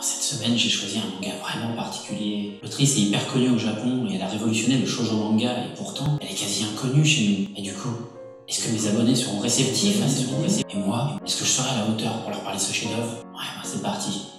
cette semaine, j'ai choisi un manga vraiment particulier. L'autrice est hyper connue au Japon et elle a révolutionné le shoujo manga et pourtant, elle est quasi inconnue chez nous. Et du coup, est-ce que mes abonnés seront réceptifs à ces Et moi, est-ce que je serai à la hauteur pour leur parler de ce chef-d'œuvre Ouais, bah, c'est parti.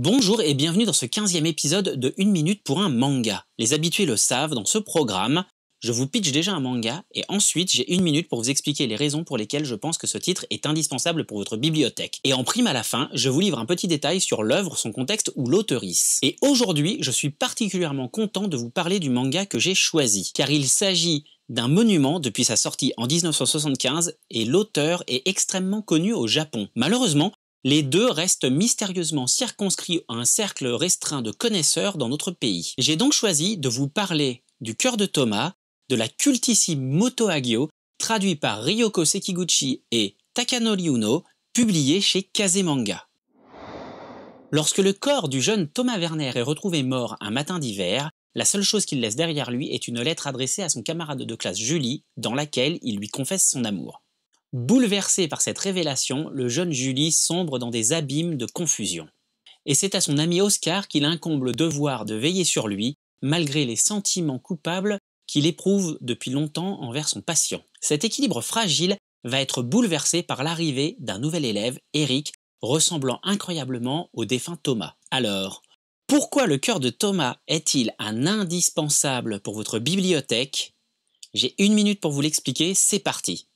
Bonjour et bienvenue dans ce 15e épisode de 1 minute pour un manga. Les habitués le savent, dans ce programme, je vous pitch déjà un manga et ensuite j'ai une minute pour vous expliquer les raisons pour lesquelles je pense que ce titre est indispensable pour votre bibliothèque. Et en prime à la fin, je vous livre un petit détail sur l'œuvre, son contexte ou l'auteurice. Et aujourd'hui, je suis particulièrement content de vous parler du manga que j'ai choisi, car il s'agit d'un monument depuis sa sortie en 1975 et l'auteur est extrêmement connu au Japon. Malheureusement, les deux restent mystérieusement circonscrits à un cercle restreint de connaisseurs dans notre pays. J'ai donc choisi de vous parler du cœur de Thomas, de la cultissime Moto Agio, traduit par Ryoko Sekiguchi et Takano Uno, publié chez Kazemanga. Lorsque le corps du jeune Thomas Werner est retrouvé mort un matin d'hiver, la seule chose qu'il laisse derrière lui est une lettre adressée à son camarade de classe Julie, dans laquelle il lui confesse son amour. Bouleversé par cette révélation, le jeune Julie sombre dans des abîmes de confusion. Et c'est à son ami Oscar qu'il incombe le devoir de veiller sur lui, malgré les sentiments coupables qu'il éprouve depuis longtemps envers son patient. Cet équilibre fragile va être bouleversé par l'arrivée d'un nouvel élève, Eric, ressemblant incroyablement au défunt Thomas. Alors, pourquoi le cœur de Thomas est-il un indispensable pour votre bibliothèque J'ai une minute pour vous l'expliquer, c'est parti.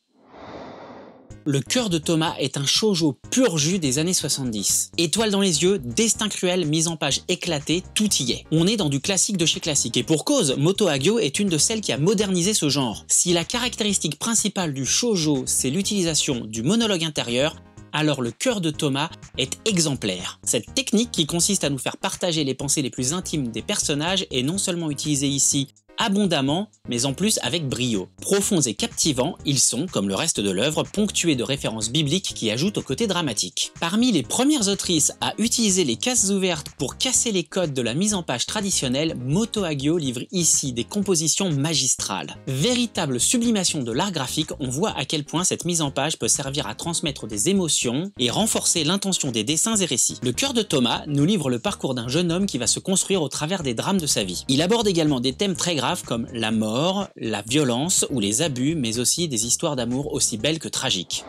Le cœur de Thomas est un shoujo pur jus des années 70. Étoiles dans les yeux, destin cruel, mise en page éclatée, tout y est. On est dans du classique de chez classique, et pour cause, Moto Hagio est une de celles qui a modernisé ce genre. Si la caractéristique principale du shoujo, c'est l'utilisation du monologue intérieur, alors le cœur de Thomas est exemplaire. Cette technique qui consiste à nous faire partager les pensées les plus intimes des personnages est non seulement utilisée ici abondamment, mais en plus avec brio. Profonds et captivants, ils sont, comme le reste de l'œuvre, ponctués de références bibliques qui ajoutent au côté dramatique. Parmi les premières autrices à utiliser les cases ouvertes pour casser les codes de la mise en page traditionnelle, Moto Agio livre ici des compositions magistrales. Véritable sublimation de l'art graphique, on voit à quel point cette mise en page peut servir à transmettre des émotions et renforcer l'intention des dessins et récits. Le cœur de Thomas nous livre le parcours d'un jeune homme qui va se construire au travers des drames de sa vie. Il aborde également des thèmes très comme la mort, la violence ou les abus, mais aussi des histoires d'amour aussi belles que tragiques.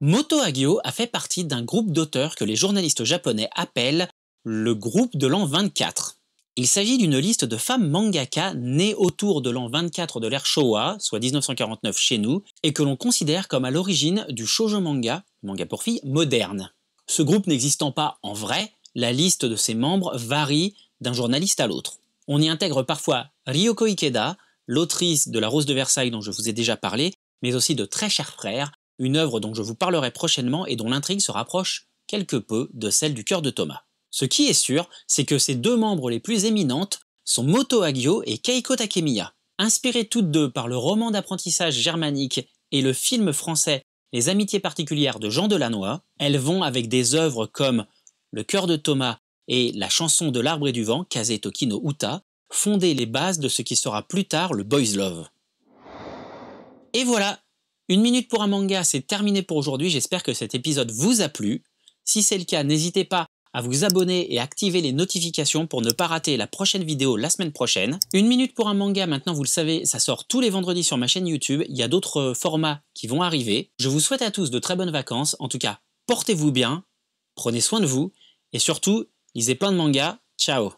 Moto Hagio a fait partie d'un groupe d'auteurs que les journalistes japonais appellent le groupe de l'an 24. Il s'agit d'une liste de femmes mangaka nées autour de l'an 24 de l'ère Showa, soit 1949 chez nous, et que l'on considère comme à l'origine du shoujo manga, manga pour filles, moderne. Ce groupe n'existant pas en vrai, la liste de ses membres varie d'un journaliste à l'autre. On y intègre parfois Ryoko Ikeda, l'autrice de La Rose de Versailles dont je vous ai déjà parlé, mais aussi de Très chers frères, une œuvre dont je vous parlerai prochainement et dont l'intrigue se rapproche quelque peu de celle du cœur de Thomas. Ce qui est sûr, c'est que ses deux membres les plus éminentes sont Moto Agio et Keiko Takemiya. Inspirées toutes deux par le roman d'apprentissage germanique et le film français Les Amitiés particulières de Jean Delannoy, elles vont avec des œuvres comme Le cœur de Thomas et La chanson de l'arbre et du vent, Kaze Uta, fonder les bases de ce qui sera plus tard le Boys Love. Et voilà, une minute pour un manga, c'est terminé pour aujourd'hui, j'espère que cet épisode vous a plu. Si c'est le cas, n'hésitez pas à vous abonner et activer les notifications pour ne pas rater la prochaine vidéo la semaine prochaine. Une minute pour un manga, maintenant vous le savez, ça sort tous les vendredis sur ma chaîne YouTube, il y a d'autres euh, formats qui vont arriver. Je vous souhaite à tous de très bonnes vacances, en tout cas, portez-vous bien, prenez soin de vous, et surtout, lisez plein de mangas, ciao